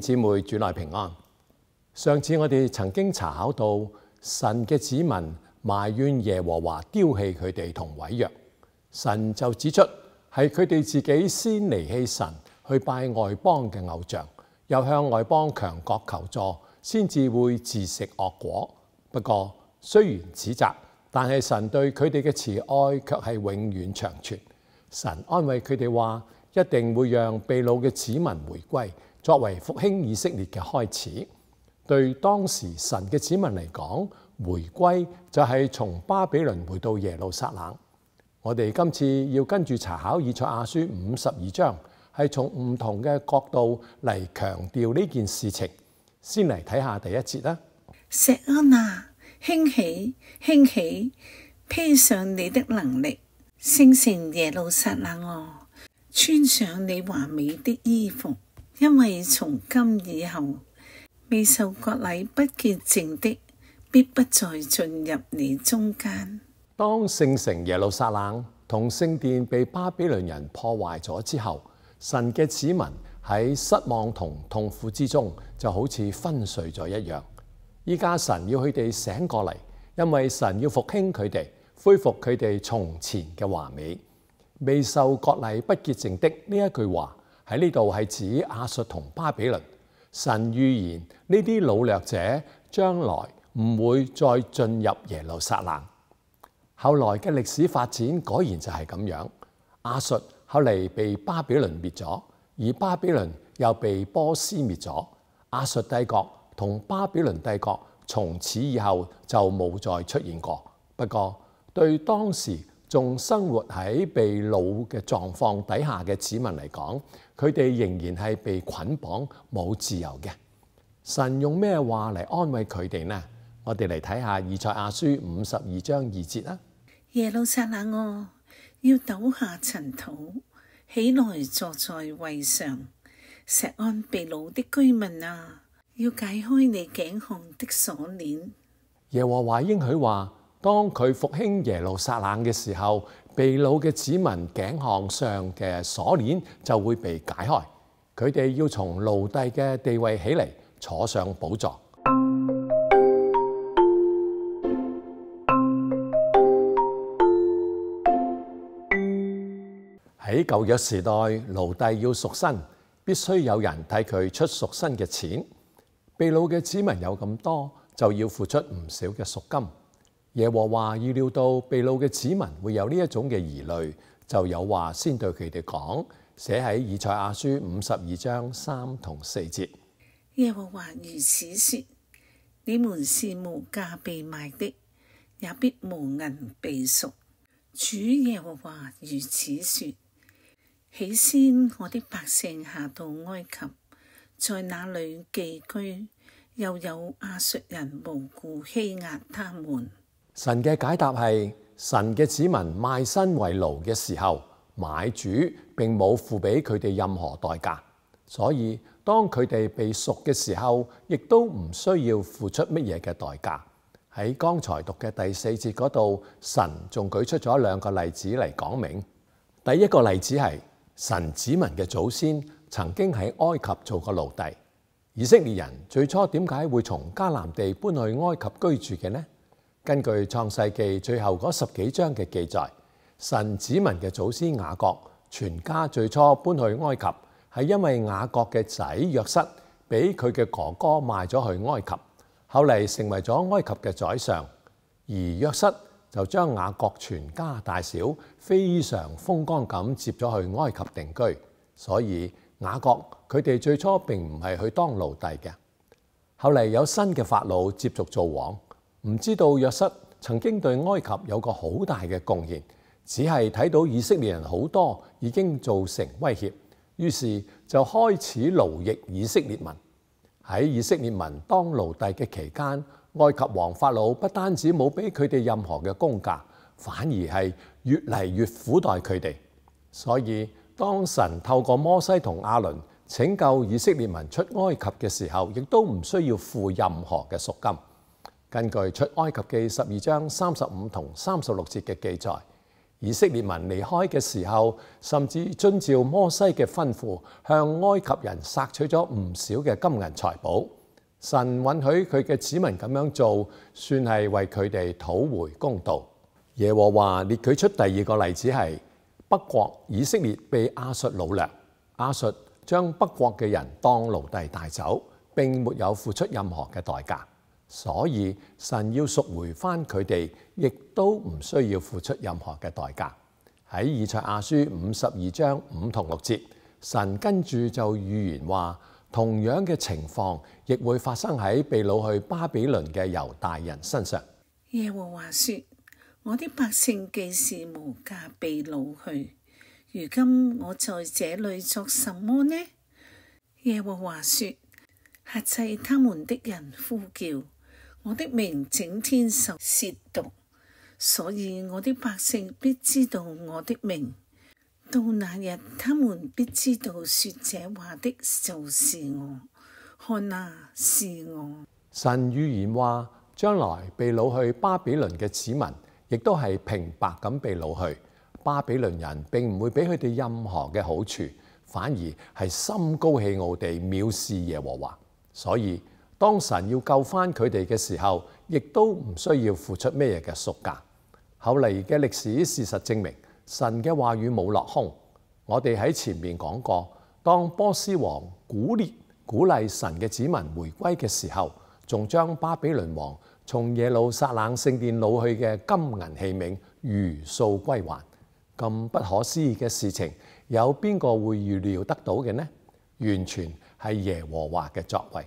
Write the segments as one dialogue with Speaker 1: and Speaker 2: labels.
Speaker 1: 姊妹，主内平安。上次我哋曾经查考到神嘅子民埋怨耶和华，丢弃佢哋同毁约。神就指出系佢哋自己先离弃神，去拜外邦嘅偶像，又向外邦强国求助，先至会自食恶果。不过虽然指责，但系神对佢哋嘅慈爱却系永远长存。神安慰佢哋话，一定会让秘掳嘅子民回归。作為復興以色列嘅開始，對當時神嘅子民嚟講，回歸就係從巴比倫回到耶路撒冷。我哋今次要跟住查考以賽亞書五十二章，係從唔同嘅角度嚟強調呢件事情。先嚟睇下第一節啦。
Speaker 2: 石安娜，興起，興起，披上你的能力，升成耶路撒冷哦，穿上你華美的衣服。因为从今以后，未受割礼不洁净的，必不再进入你中间。
Speaker 1: 当圣城耶路撒冷同圣殿被巴比伦人破坏咗之后，神嘅子民喺失望同痛苦之中就好似昏睡咗一样。依家神要佢哋醒过嚟，因为神要复兴佢哋，恢复佢哋从前嘅华美。未受割礼不洁净的呢一句话。喺呢度係指亞述同巴比倫。神預言呢啲努力者將來唔會再進入耶路撒冷。後來嘅歷史發展果然就係咁樣。亞述後嚟被巴比倫滅咗，而巴比倫又被波斯滅咗。亞述帝國同巴比倫帝國從此以後就冇再出現過。不過對當時仲生活喺被奴嘅狀況底下嘅子民嚟講，佢哋仍然係被捆綁，冇自由嘅。神用咩話嚟安慰佢哋呢？我哋嚟睇下《以賽亞書》五十二章二節啦。
Speaker 2: 耶路撒冷哦，要抖下塵土，起來坐在位上。石安被掳的居民啊，要解开你颈项的锁链。
Speaker 1: 耶和华应许话：当佢复兴耶路撒冷嘅时候。秘掳嘅子民颈项上嘅锁链就会被解开，佢哋要从奴隶嘅地位起嚟坐上宝座。喺旧约时代，奴隶要赎身，必须有人替佢出赎身嘅钱。秘掳嘅子民有咁多，就要付出唔少嘅赎金。耶和华预料到被掳嘅子民会有呢一种嘅疑虑，就有话先对佢哋讲，写喺以赛亚书五十二章三同四节。
Speaker 2: 耶和华如此说：你们是无价被卖的，也必无银被赎。主耶和华如此说：起先我的百姓下到埃及，在那里寄居，又有阿述人无故欺压他们。
Speaker 1: 神嘅解答系：神嘅子民卖身为奴嘅时候，买主并冇付俾佢哋任何代价，所以当佢哋被赎嘅时候，亦都唔需要付出乜嘢嘅代价。喺刚才读嘅第四节嗰度，神仲举出咗两个例子嚟讲明。第一个例子系神子民嘅祖先曾经喺埃及做过奴隶。以色列人最初点解会从迦南地搬去埃及居住嘅呢？根據《創世纪最後嗰十幾章嘅記載，神子民嘅祖先雅各全家最初搬去埃及，係因為雅各嘅仔約瑟俾佢嘅哥哥賣咗去埃及，後嚟成為咗埃及嘅宰相，而約瑟就將雅各全家大小非常風光咁接咗去埃及定居，所以雅各佢哋最初並唔係去當奴隸嘅，後嚟有新嘅法老接续做王。唔知道約瑟曾經對埃及有個好大嘅貢獻，只係睇到以色列人好多已經造成威脅，於是就開始奴役以色列民。喺以色列民當奴隸嘅期間，埃及王法老不單止冇俾佢哋任何嘅公價，反而係越嚟越苦待佢哋。所以當神透過摩西同阿倫拯救以色列民出埃及嘅時候，亦都唔需要付任何嘅贖金。根據出埃及記十二章三十五同三十六節嘅記載，以色列民離開嘅時候，甚至遵照摩西嘅吩咐，向埃及人索取咗唔少嘅金銀財寶。神允許佢嘅子民咁樣做，算係為佢哋討回公道。耶和華列舉出第二個例子係北國以色列被阿述老掠，阿述將北國嘅人當奴隸帶走，並沒有付出任何嘅代價。所以神要赎回翻佢哋，亦都唔需要付出任何嘅代价。喺以赛亚书五十二章五同六节，神跟住就预言话，同样嘅情况亦会发生喺被掳去巴比伦嘅犹
Speaker 2: 大人身上。耶和华说：我啲百姓既是无价被掳去，如今我在这里作什么呢？耶和华说：克制他们的人呼叫。我的名整天受亵渎，所以我的百姓必知道我的名。到那日，他们必知道说这话的就是我。看啊，是我。
Speaker 1: 神预言话，将来被掳去巴比伦嘅子民，亦都系平白咁被掳去。巴比伦人并唔会俾佢哋任何嘅好处，反而系心高气傲地藐视耶和华，所以。當神要救翻佢哋嘅時候，亦都唔需要付出咩嘢嘅赎價。後嚟嘅歷史事實證明，神嘅話語冇落空。我哋喺前面講過，當波斯王古列鼓勵神嘅子民回歸嘅時候，仲將巴比倫王從耶路撒冷聖殿老去嘅金銀器皿如數歸還。咁不可思議嘅事情，有邊個會預料得到嘅呢？完全係耶和華嘅作為。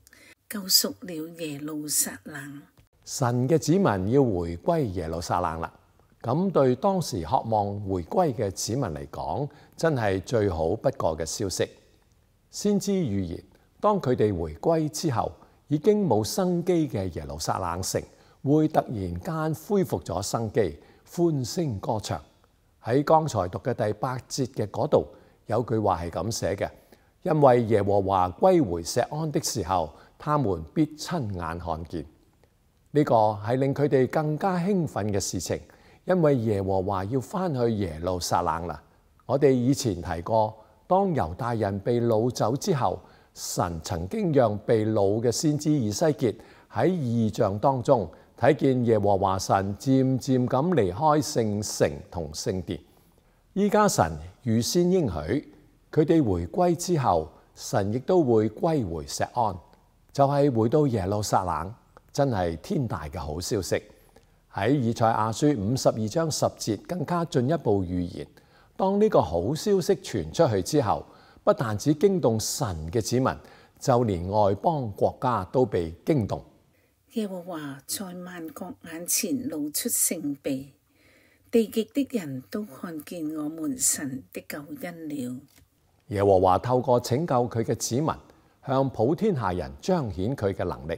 Speaker 2: 救赎了耶路撒冷，
Speaker 1: 神嘅子民要回归耶路撒冷啦。咁对当时渴望回归嘅子民嚟讲，真系最好不过嘅消息。先知预言，当佢哋回归之后，已经冇生机嘅耶路撒冷城会突然间恢复咗生机，欢声歌唱。喺刚才读嘅第八节嘅嗰度有句话系咁写嘅：，因为耶和华归回锡安的时候。他们必亲眼看见呢个系令佢哋更加兴奋嘅事情，因为耶和华要翻去耶路撒冷啦。我哋以前提过，当犹大人被掳走之后，神曾经让被掳嘅先知以西结喺异象当中睇见耶和华神渐渐咁离开圣城同圣殿。依家神预先应许佢哋回归之后，神亦都会归回石安。就系回到耶路撒冷，真系天大嘅好消息。喺以赛亚书五十二章十节更加进一步预言：当呢个好消息传出去之后，不但只惊动神嘅子民，就连外邦国家都被惊动。
Speaker 2: 耶和华在万国眼前露出圣臂，地极的人都看见我们神的救恩了。
Speaker 1: 耶和华透过拯救佢嘅子民。向普天下人彰显佢嘅能力。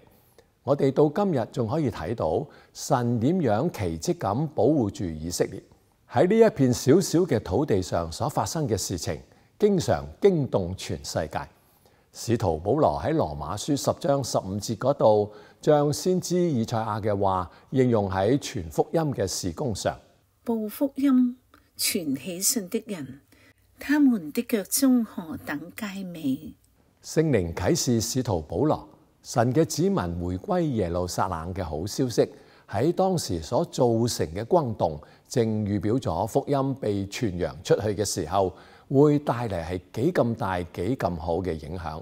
Speaker 1: 我哋到今日仲可以睇到神点样奇迹咁保护住以色列喺呢一片小小嘅土地上所发生嘅事情，经常惊动全世界。使徒保罗喺罗马书十章十五节嗰度，将先知以赛亚嘅话应用喺全福音嘅事工上。
Speaker 2: 报福音，传喜信的人，他们的脚中何等佳美！
Speaker 1: 圣灵启示使徒保罗，神嘅子民回归耶路撒冷嘅好消息，喺当时所造成嘅轰动，正预表咗福音被传扬出去嘅时候会带嚟系几咁大、几咁好嘅影响。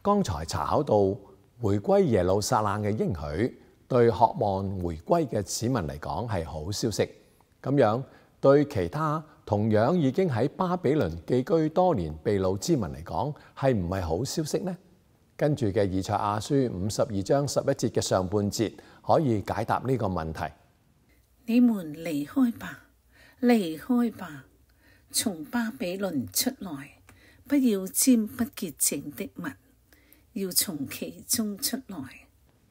Speaker 1: 刚才查考到回归耶路撒冷嘅应许。對渴望回歸嘅市民嚟講係好消息，咁樣對其他同樣已經喺巴比倫寄居多年秘掳之民嚟講係唔係好消息呢？跟住嘅以賽亞书五十二章十一節嘅上半節可以解答呢個問題。
Speaker 2: 你們離開吧，離開吧，從巴比倫出來，不要沾不潔淨的物，要從其中出來。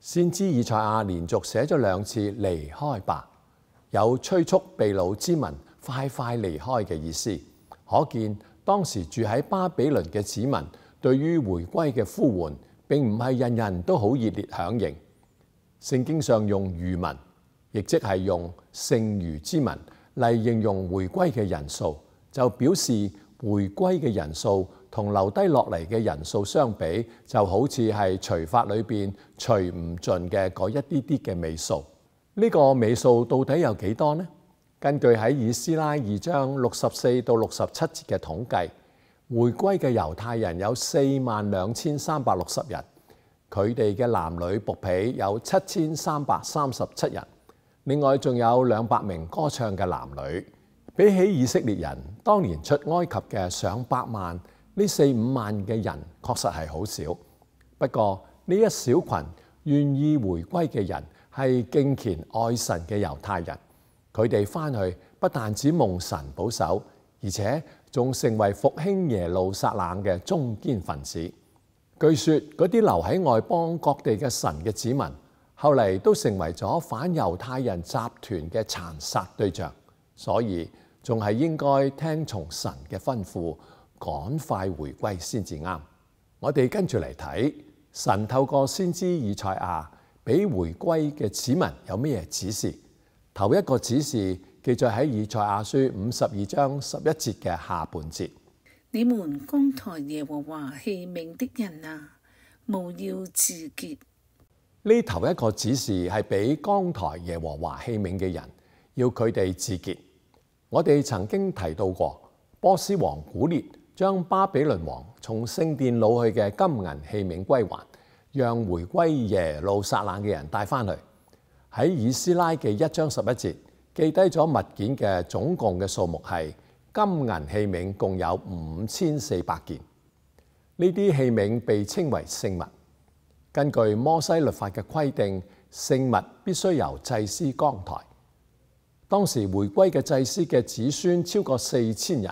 Speaker 1: 先知以赛亚连续写咗两次离开吧，有催促秘掳之民快快离开嘅意思。可见当时住喺巴比伦嘅子民，对于回归嘅呼唤，并唔系人人都好热烈响应。圣经上用愚民，亦即系用剩余之民嚟形容回归嘅人数，就表示回归嘅人数。同留低落嚟嘅人數相比，就好似係除法裏邊除唔盡嘅嗰一啲啲嘅尾數。呢個尾數到底有幾多呢？根據喺《以斯拉》二章六十四到六十七節嘅統計，回歸嘅猶太人有四萬兩千三百六十人，佢哋嘅男女仆婢有七千三百三十七人，另外仲有兩百名歌唱嘅男女。比起以色列人當年出埃及嘅上百萬。呢四五萬嘅人確實係好少，不過呢一小群願意回歸嘅人係敬虔愛神嘅猶太人。佢哋翻去不但只望神保守，而且仲成為復興耶路撒冷嘅中堅分子。據說嗰啲留喺外邦各地嘅神嘅子民，後嚟都成為咗反猶太人集團嘅殘殺對象，所以仲係應該聽從神嘅吩咐。趕快回歸先至啱。我哋跟住嚟睇神透過先知以賽亞俾回歸嘅子民有咩指示。頭一個指示記載喺以賽亞書五十二章十一節嘅下半節：，
Speaker 2: 你們剛台耶和華器皿的人啊，務要自潔。
Speaker 1: 呢頭一個指示係俾剛台耶和華器皿嘅人，要佢哋自潔。我哋曾經提到過波斯王古列。将巴比伦王从圣殿攞去嘅金银器皿归还，让回归耶路撒冷嘅人带翻去。喺以斯拉嘅一章十一节记低咗物件嘅总共嘅数目系金银器皿共有五千四百件。呢啲器皿被称为圣物。根据摩西律法嘅规定，圣物必须由祭司光台。当时回归嘅祭司嘅子孙超过四千人。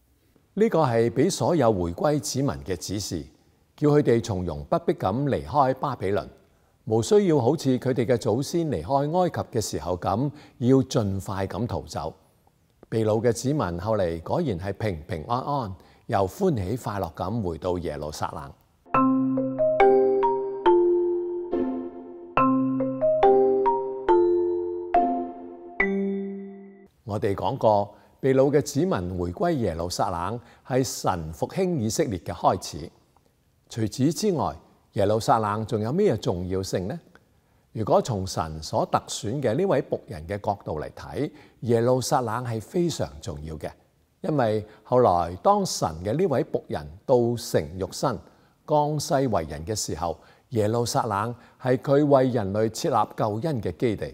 Speaker 1: 呢个系俾所有回归子民嘅指示，叫佢哋从容不迫咁离开巴比伦，无需要好似佢哋嘅祖先离开埃及嘅时候咁，要尽快咁逃走。被掳嘅子民后嚟果然系平平安安，又欢喜快乐咁回到耶路撒冷。我哋讲过。秘掳嘅子民回归耶路撒冷系神复兴以色列嘅开始。除此之外，耶路撒冷仲有咩重要性呢？如果从神所特选嘅呢位仆人嘅角度嚟睇，耶路撒冷系非常重要嘅，因为后来当神嘅呢位仆人到成肉身、降世为人嘅时候，耶路撒冷系佢为人类设立救恩嘅基地。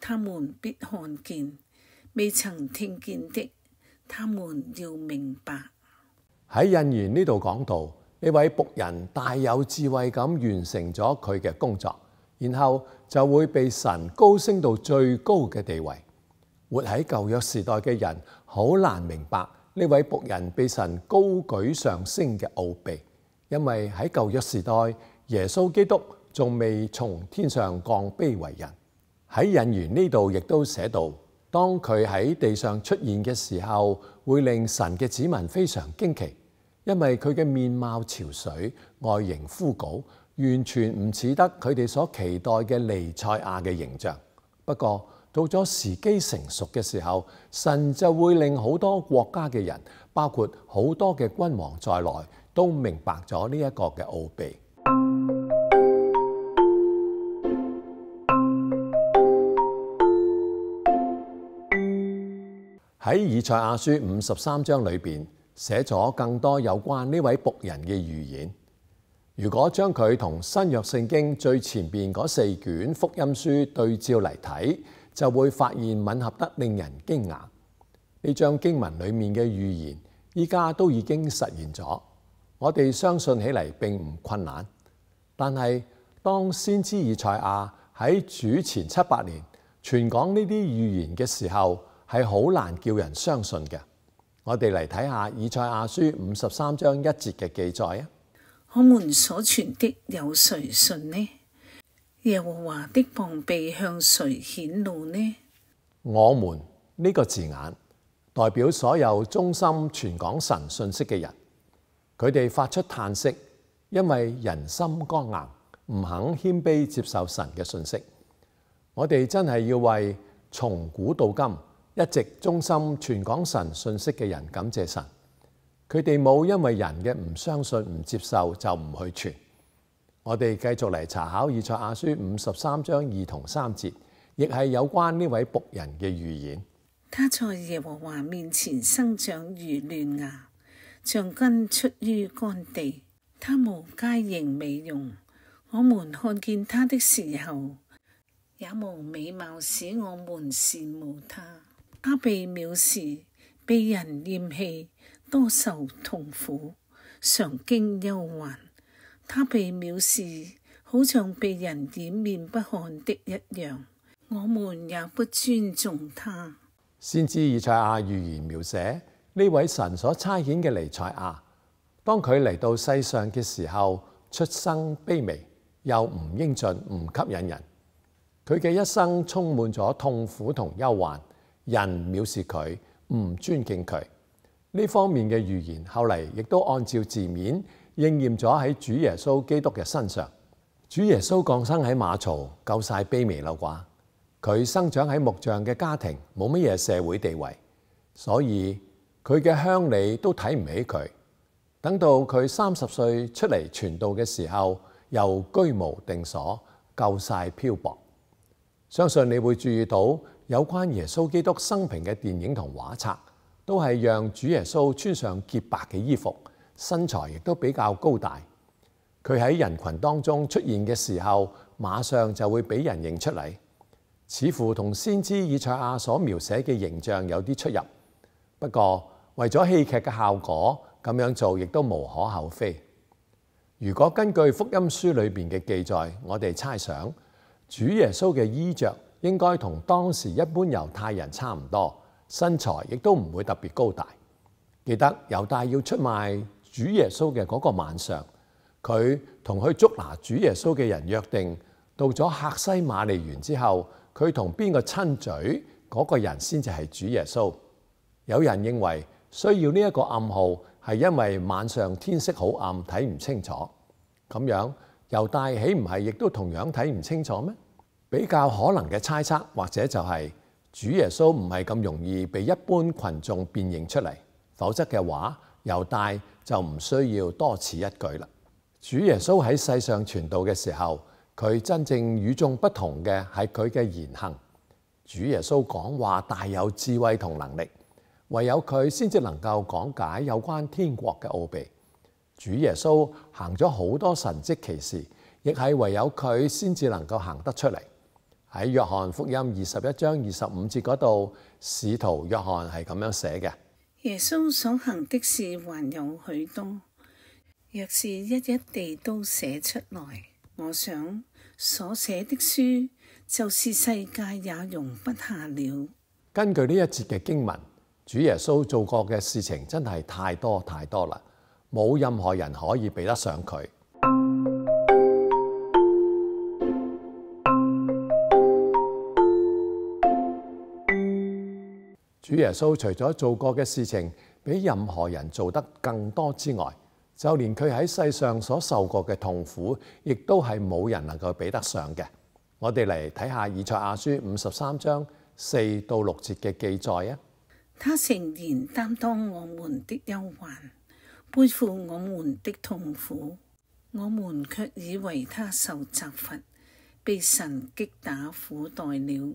Speaker 2: 他们必看见未曾听见的，他们要明白。
Speaker 1: 喺印言呢度讲到，呢位仆人大有智慧咁完成咗佢嘅工作，然后就会被神高升到最高嘅地位。活喺旧约时代嘅人好难明白呢位仆人被神高举上升嘅奥秘，因为喺旧约时代，耶稣基督仲未从天上降卑为人。喺引言呢度亦都寫到，當佢喺地上出現嘅時候，會令神嘅子民非常驚奇，因為佢嘅面貌潮水、外形枯槁，完全唔似得佢哋所期待嘅尼賽亞嘅形象。不過到咗時機成熟嘅時候，神就會令好多國家嘅人，包括好多嘅君王在內，都明白咗呢一個嘅奧秘。喺以赛亚书五十三章里边写咗更多有关呢位仆人嘅预言。如果将佢同新约圣经最前边嗰四卷福音书对照嚟睇，就会发现吻合得令人惊讶。呢张经文里面嘅预言，依家都已经实现咗。我哋相信起嚟并唔困难。但系当先知以赛亚喺主前七百年传讲呢啲预言嘅时候，系好难叫人相信嘅。我哋嚟睇下以赛亚书五十三章一节嘅记载啊。
Speaker 2: 我们所传的有谁信呢？耶和华的棒臂向谁显露呢？
Speaker 1: 我们呢个字眼代表所有忠心传讲神信息嘅人，佢哋发出叹息，因为人心刚硬，唔肯谦卑接受神嘅信息。我哋真系要为从古到今。一直忠心传讲神信息嘅人，感谢神。佢哋冇因为人嘅唔相信、唔接受就唔去传。我哋继续嚟查考以赛亚书五十三章二同三节，亦系有关呢位仆人嘅预言。
Speaker 2: 他在耶和华面前生长如嫩芽，像根出於干地。他无佳形美容，我们看见他的时候，也无美貌使我们羡慕他。他被藐视，被人厌弃，多受痛苦，常经忧患。他被藐视，好像被人掩面不看的一样。我们也不尊重他。
Speaker 1: 先知以赛亚预言描写呢位神所差遣嘅尼赛亚，当佢嚟到世上嘅时候，出生卑微，又唔英俊，唔吸引人。佢嘅一生充满咗痛苦同忧患。人藐视佢，唔尊敬佢，呢方面嘅预言后嚟亦都按照字面应验咗喺主耶稣基督嘅身上。主耶稣降生喺马槽，够晒卑微啦啩。佢生长喺木匠嘅家庭，冇乜嘢社会地位，所以佢嘅乡里都睇唔起佢。等到佢三十岁出嚟传道嘅时候，又居无定所，够晒漂泊。相信你会注意到。有关耶稣基督生平嘅电影同画册，都系让主耶稣穿上洁白嘅衣服，身材亦都比较高大。佢喺人群当中出现嘅时候，马上就会俾人认出嚟，似乎同先知以赛亚所描写嘅形象有啲出入。不过为咗戏剧嘅效果，咁样做亦都无可厚非。如果根据福音书里边嘅记载，我哋猜想主耶稣嘅衣着。應該同當時一般猶太人差唔多，身材亦都唔會特別高大。記得猶大要出賣主耶穌嘅嗰個晚上，佢同去捉拿主耶穌嘅人約定，到咗赫西馬利園之後，佢同邊個親嘴，嗰個人先至係主耶穌。有人認為需要呢一個暗號，係因為晚上天色好暗，睇唔清楚。咁樣猶大起唔係亦都同樣睇唔清楚咩？比較可能嘅猜測，或者就係主耶穌唔係咁容易被一般群眾辨認出嚟，否則嘅話，猶大就唔需要多此一舉啦。主耶穌喺世上傳道嘅時候，佢真正與眾不同嘅係佢嘅言行。主耶穌講話大有智慧同能力，唯有佢先至能夠講解有關天国嘅奧秘。主耶穌行咗好多神蹟奇事，亦係唯有佢先至能夠行得出嚟。喺《约翰福音》二十一章二十五节嗰度，使徒约翰系咁样写嘅：
Speaker 2: 耶稣所行的事还有许多，若是一一地都写出来，我想所写的书就是世界也容不下了。
Speaker 1: 根据呢一节嘅经文，主耶稣做过嘅事情真系太多太多啦，冇任何人可以比得上佢。主耶穌除咗做過嘅事情比任何人做得更多之外，就連佢喺世上所受過嘅痛苦，亦都係冇人能夠比得上嘅。我哋嚟睇下以賽亞書五十三章四到六節嘅記載啊！
Speaker 2: 他担擔我們的憂患，背負我們的痛苦，我們卻以為他受責罰，被神擊打苦待了。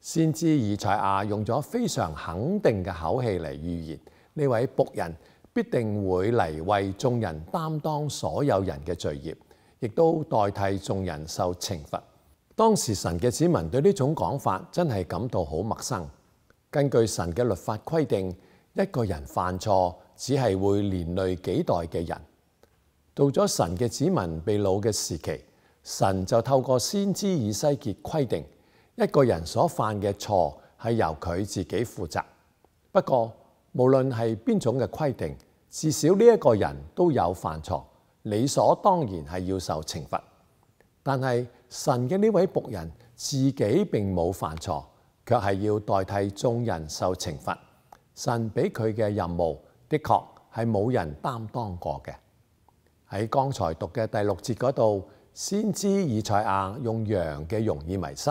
Speaker 1: 先知以赛亚用咗非常肯定嘅口气嚟预言：呢位仆人必定会嚟为众人担当所有人嘅罪孽，亦都代替众人受惩罚。当时神嘅子民对呢种讲法真系感到好陌生。根据神嘅律法规定，一个人犯错只系会连累几代嘅人。到咗神嘅子民被掳嘅时期，神就透过先知以西结规定。一個人所犯嘅錯係由佢自己負責。不過，無論係邊種嘅規定，至少呢一個人都有犯錯，理所當然係要受懲罰。但係神嘅呢位仆人自己並冇犯錯，卻係要代替眾人受懲罰。神俾佢嘅任務，的確係冇人擔當過嘅。喺剛才讀嘅第六節嗰度，先知以賽亞用羊嘅容易迷失。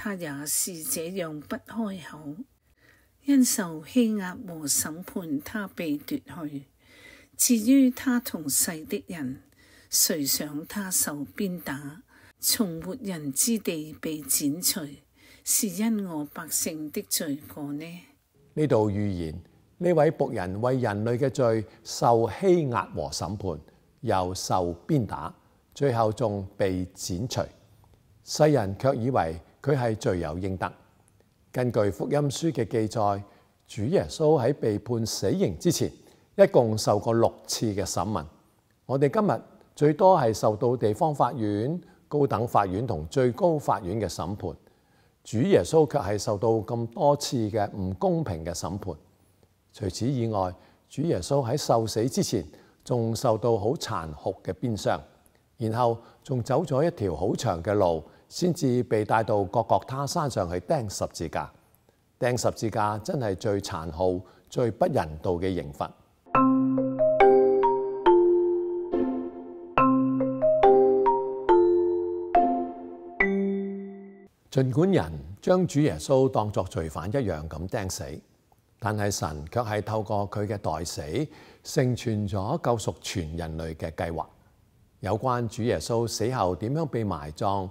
Speaker 2: 他也是這樣不開口，因受欺壓和審判，他被奪去。至於他同世的人，誰想他受鞭打、從沒人之地被剪除，是因我百姓的罪過呢？
Speaker 1: 呢度預言呢位仆人為人類嘅罪受欺壓和審判，又受鞭打，最後仲被剪除。世人卻以為。佢係罪有應得。根據福音書嘅記載，主耶穌喺被判死刑之前，一共受過六次嘅審問。我哋今日最多係受到地方法院、高等法院同最高法院嘅審判，主耶穌卻係受到咁多次嘅唔公平嘅審判。除此以外，主耶穌喺受死之前，仲受到好殘酷嘅鞭傷，然後仲走咗一條好長嘅路。先至被帶到各各他山上去钉十字架。钉十字架真係最殘酷、最不人道嘅刑罰。儘管人將主耶穌當作罪犯一樣咁钉死，但係神卻係透過佢嘅代死，成全咗救赎全人類嘅計劃。有關主耶穌死後點樣被埋葬？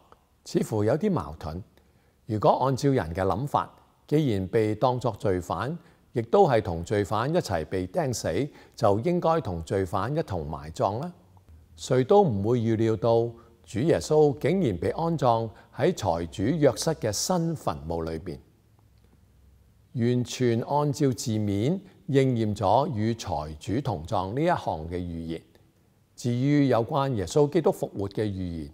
Speaker 1: 似乎有啲矛盾。如果按照人嘅谂法，既然被当作罪犯，亦都系同罪犯一齐被钉死，就应该同罪犯一同埋葬啦。谁都唔会预料到主耶稣竟然被安葬喺财主约瑟嘅新坟墓里边，完全按照字面应验咗与财主同葬呢一项嘅预言。至于有关耶稣基督复活嘅预言，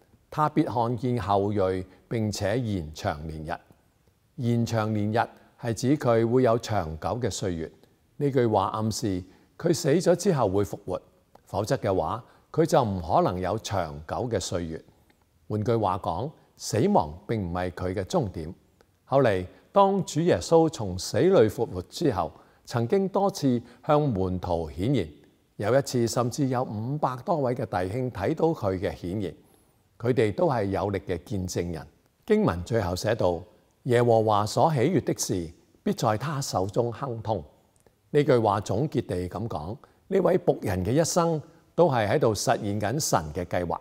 Speaker 1: 他必看见后裔，并且延长年日。延长年日系指佢会有长久嘅岁月。呢句话暗示佢死咗之后会复活，否则嘅话佢就唔可能有长久嘅岁月。换句话讲，死亡并唔系佢嘅终点。后嚟当主耶稣从死里复活之后，曾经多次向门徒显现，有一次甚至有五百多位嘅弟兄睇到佢嘅显现。佢哋都係有力嘅見證人。經文最後寫到：耶和華所喜悦的事，必在他手中亨通。呢句話總結地咁講，呢位仆人嘅一生都係喺度實現緊神嘅計劃。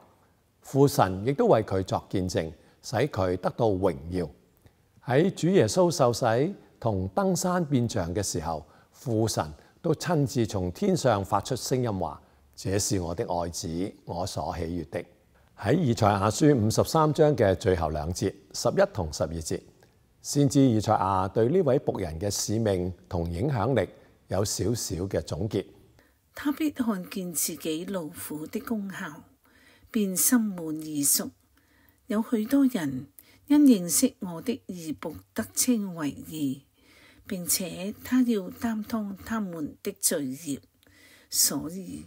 Speaker 1: 父神亦都為佢作見證，使佢得到榮耀。喺主耶穌受洗同登山變像嘅時候，父神都親自從天上發出聲音話：這是我的愛子，我所喜悦的。喺《以賽亞書》五十三章嘅最後兩節十一同十二節，先至以賽亞對呢位仆人嘅使命同影響力有少少嘅總結。
Speaker 2: 他必看見自己老苦的功效，便心滿意足。有許多人因認識我的義仆得稱為義，並且他要擔當他們的罪孽，所以。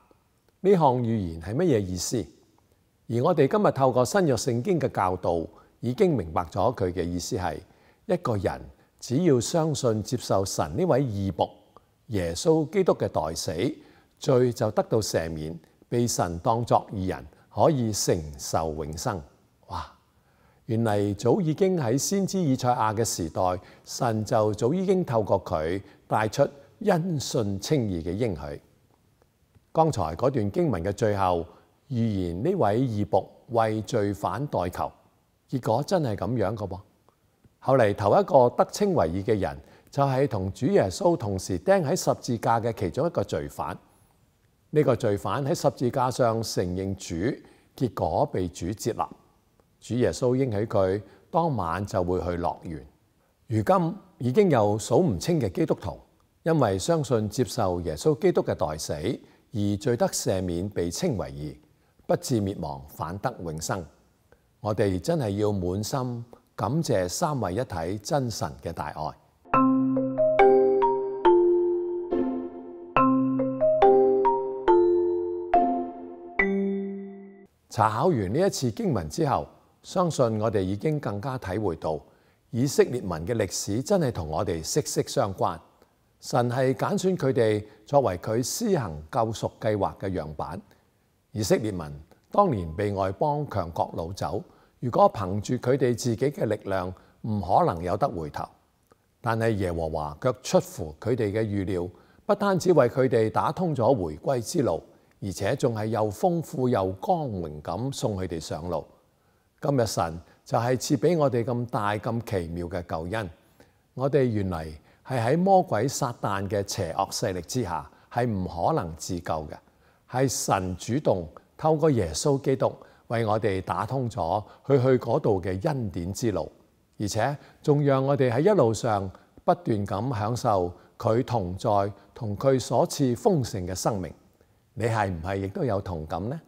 Speaker 1: 呢项预言系乜嘢意思？而我哋今日透过新约圣经嘅教导，已经明白咗佢嘅意思系：一个人只要相信接受神呢位义仆耶稣基督嘅代死，罪就得到赦免，被神当作义人，可以承受永生。哇！原嚟早已经喺先知以赛亚嘅时代，神就早已经透过佢带出因信称义嘅应许。剛才嗰段經文嘅最後預言，呢位義仆為罪犯代求，結果真係咁樣個噃。後嚟頭一個得稱為義嘅人，就係同主耶穌同時钉喺十字架嘅其中一個罪犯。呢個罪犯喺十字架上承認主，結果被主接納。主耶穌應许佢當晚就會去樂園。如今已經有數唔清嘅基督徒，因為相信接受耶穌基督嘅代死。而罪得赦免，被称为义，不至灭亡，反得永生。我哋真系要满心感谢三位一体真神嘅大爱。查考完呢一次经文之后，相信我哋已经更加体会到以色列民嘅历史真系同我哋息息相关。神系拣选佢哋作为佢施行救赎计划嘅样板。以色列民当年被外邦强国掳走，如果凭住佢哋自己嘅力量，唔可能有得回头。但系耶和华却出乎佢哋嘅预料，不单止为佢哋打通咗回归之路，而且仲系又丰富又光荣咁送佢哋上路。今日神就系赐俾我哋咁大咁奇妙嘅救恩。我哋原嚟。系喺魔鬼撒旦嘅邪惡勢力之下，係唔可能自救嘅。係神主動透過耶穌基督為我哋打通咗去去嗰度嘅恩典之路，而且仲讓我哋喺一路上不斷咁享受佢同在同佢所賜豐盛嘅生命。你係唔係亦都有同感呢？